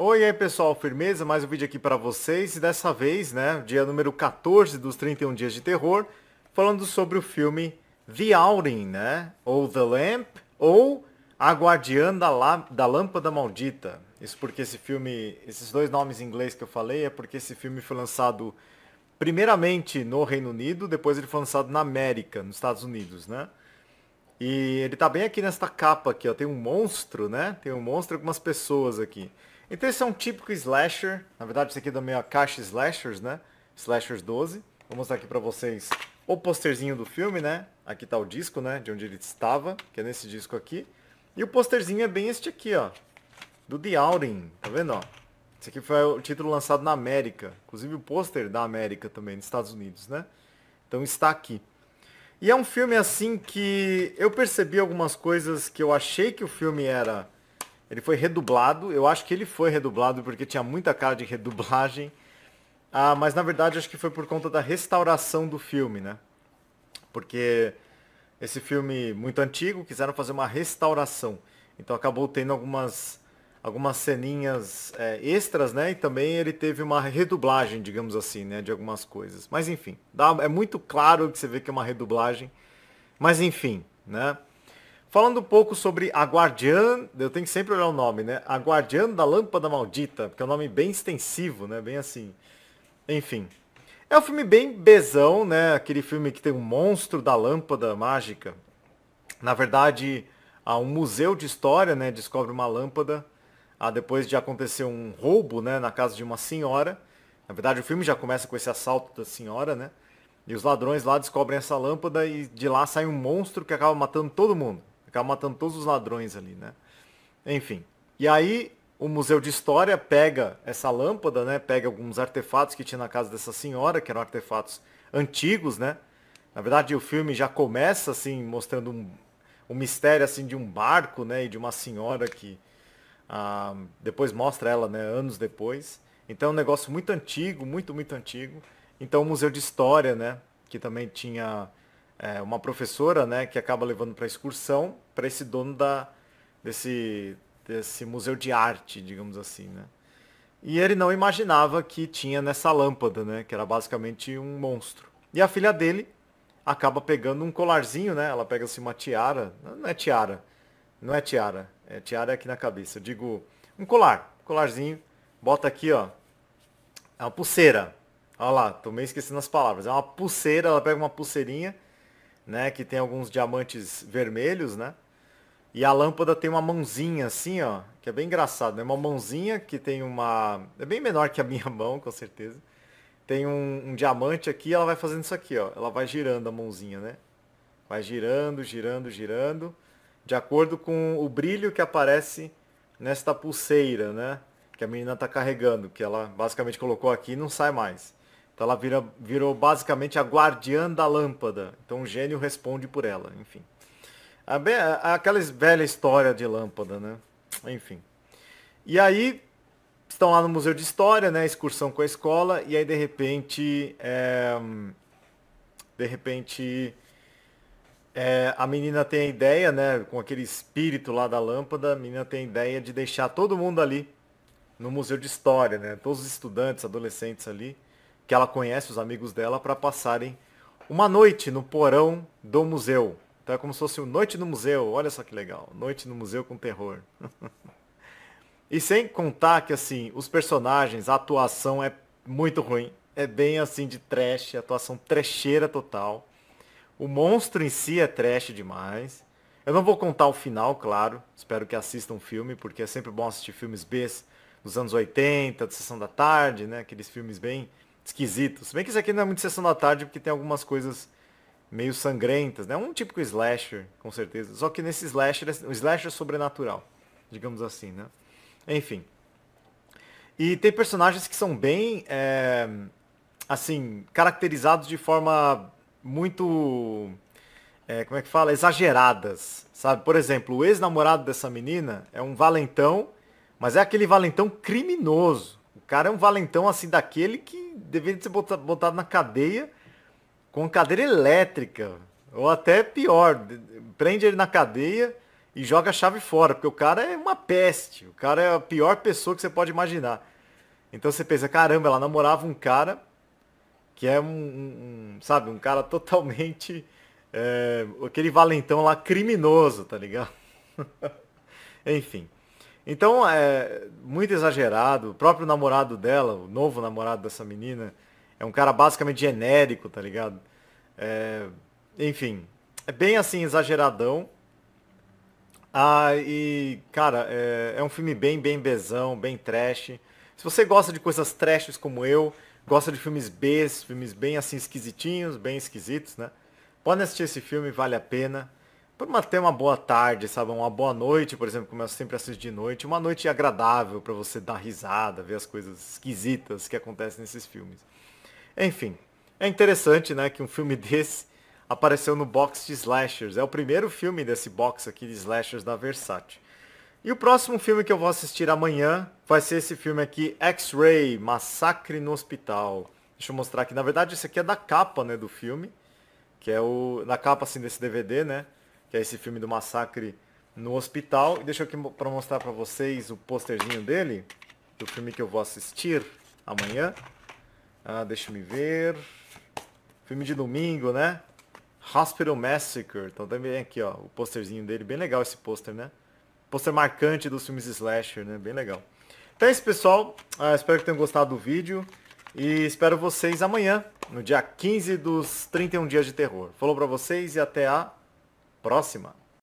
Oi, aí pessoal, firmeza? Mais um vídeo aqui para vocês e dessa vez, né, dia número 14 dos 31 dias de terror, falando sobre o filme The Aurin, né, ou The Lamp, ou A Guardiã da, da Lâmpada Maldita. Isso porque esse filme, esses dois nomes em inglês que eu falei, é porque esse filme foi lançado primeiramente no Reino Unido, depois ele foi lançado na América, nos Estados Unidos, né? E ele tá bem aqui nesta capa aqui, ó, tem um monstro, né? Tem um monstro e algumas pessoas aqui. Então esse é um típico slasher. Na verdade, isso aqui é da minha caixa slashers, né? Slashers 12. Vou mostrar aqui pra vocês o posterzinho do filme, né? Aqui tá o disco, né? De onde ele estava, que é nesse disco aqui. E o posterzinho é bem este aqui, ó. Do The Outing. Tá vendo, ó? Esse aqui foi o título lançado na América. Inclusive o pôster da América também, nos Estados Unidos, né? Então está aqui. E é um filme assim que eu percebi algumas coisas que eu achei que o filme era ele foi redublado, eu acho que ele foi redublado porque tinha muita cara de redublagem. Ah, mas na verdade acho que foi por conta da restauração do filme, né? Porque esse filme muito antigo, quiseram fazer uma restauração. Então acabou tendo algumas, algumas ceninhas é, extras, né? E também ele teve uma redublagem, digamos assim, né? De algumas coisas. Mas enfim, dá, é muito claro que você vê que é uma redublagem. Mas enfim, né? Falando um pouco sobre a Guardiã, eu tenho que sempre olhar o nome, né? A Guardiã da Lâmpada Maldita, porque é um nome bem extensivo, né? Bem assim. Enfim. É um filme bem besão, né? Aquele filme que tem um monstro da lâmpada mágica. Na verdade, há um museu de história, né? Descobre uma lâmpada ah, depois de acontecer um roubo, né? Na casa de uma senhora. Na verdade, o filme já começa com esse assalto da senhora, né? E os ladrões lá descobrem essa lâmpada e de lá sai um monstro que acaba matando todo mundo. Acaba matando todos os ladrões ali, né? Enfim. E aí o Museu de História pega essa lâmpada, né? Pega alguns artefatos que tinha na casa dessa senhora, que eram artefatos antigos, né? Na verdade, o filme já começa assim mostrando um, um mistério assim de um barco, né, e de uma senhora que ah, depois mostra ela, né, anos depois. Então, é um negócio muito antigo, muito muito antigo. Então, o Museu de História, né, que também tinha é, uma professora, né, que acaba levando para excursão para esse dono da, desse, desse museu de arte, digamos assim, né? E ele não imaginava que tinha nessa lâmpada, né, que era basicamente um monstro. E a filha dele acaba pegando um colarzinho, né? Ela pega assim uma tiara, não é tiara, não é tiara, é tiara aqui na cabeça. Eu digo um colar, colarzinho, bota aqui, ó, é uma pulseira. Olha lá, tô meio esquecendo as palavras. É uma pulseira, ela pega uma pulseirinha né? Que tem alguns diamantes vermelhos, né? E a lâmpada tem uma mãozinha assim, ó, que é bem engraçado, né? Uma mãozinha que tem uma... É bem menor que a minha mão, com certeza. Tem um, um diamante aqui ela vai fazendo isso aqui, ó. Ela vai girando a mãozinha, né? Vai girando, girando, girando, de acordo com o brilho que aparece nesta pulseira, né? Que a menina tá carregando, que ela basicamente colocou aqui e não sai mais. Então ela vira, virou basicamente a guardiã da lâmpada. Então o gênio responde por ela, enfim. A, aquela velha história de lâmpada, né? Enfim. E aí estão lá no Museu de História, né? Excursão com a escola, e aí de repente. É, de repente. É, a menina tem a ideia, né? Com aquele espírito lá da lâmpada, a menina tem a ideia de deixar todo mundo ali no Museu de História, né? Todos os estudantes, adolescentes ali que ela conhece, os amigos dela, para passarem uma noite no porão do museu. Então é como se fosse uma noite no museu. Olha só que legal. Noite no museu com terror. e sem contar que, assim, os personagens, a atuação é muito ruim. É bem, assim, de trash, atuação trecheira total. O monstro em si é trash demais. Eu não vou contar o final, claro. Espero que assistam o filme, porque é sempre bom assistir filmes B dos anos 80, de Sessão da Tarde, né? Aqueles filmes bem esquisito. Se bem que isso aqui não é muito sessão da tarde, porque tem algumas coisas meio sangrentas, né? Um típico slasher, com certeza. Só que nesse slasher, o slasher é sobrenatural, digamos assim, né? Enfim. E tem personagens que são bem, é, assim, caracterizados de forma muito, é, como é que fala? Exageradas, sabe? Por exemplo, o ex-namorado dessa menina é um valentão, mas é aquele valentão criminoso. O cara é um valentão, assim, daquele que deveria ser botado na cadeia com cadeira elétrica. Ou até pior, prende ele na cadeia e joga a chave fora, porque o cara é uma peste. O cara é a pior pessoa que você pode imaginar. Então você pensa, caramba, ela namorava um cara que é um, um sabe, um cara totalmente é, aquele valentão lá criminoso, tá ligado? Enfim. Então, é muito exagerado. O próprio namorado dela, o novo namorado dessa menina, é um cara basicamente genérico, tá ligado? É, enfim, é bem assim, exageradão. Ah, e, cara, é, é um filme bem, bem bezão, bem trash. Se você gosta de coisas trashes como eu, gosta de filmes B, filmes bem assim esquisitinhos, bem esquisitos, né? Pode assistir esse filme, vale a pena para ter uma boa tarde, sabe? Uma boa noite, por exemplo, como eu sempre assisto de noite. Uma noite agradável para você dar risada, ver as coisas esquisitas que acontecem nesses filmes. Enfim, é interessante, né, que um filme desse apareceu no box de slashers. É o primeiro filme desse box aqui de slashers da Versace. E o próximo filme que eu vou assistir amanhã vai ser esse filme aqui, X-Ray, Massacre no Hospital. Deixa eu mostrar aqui. Na verdade, isso aqui é da capa, né, do filme. Que é o... Na capa, assim, desse DVD, né? que é esse filme do massacre no hospital. E deixa eu aqui para mostrar para vocês o posterzinho dele, do filme que eu vou assistir amanhã. Ah, deixa me ver. Filme de domingo, né? Hospital Massacre. Então também aqui, ó, o posterzinho dele. Bem legal esse pôster, né? Pôster marcante dos filmes slasher, né? Bem legal. Então é isso, pessoal. Ah, espero que tenham gostado do vídeo. E espero vocês amanhã, no dia 15 dos 31 dias de terror. Falou pra vocês e até a Próxima!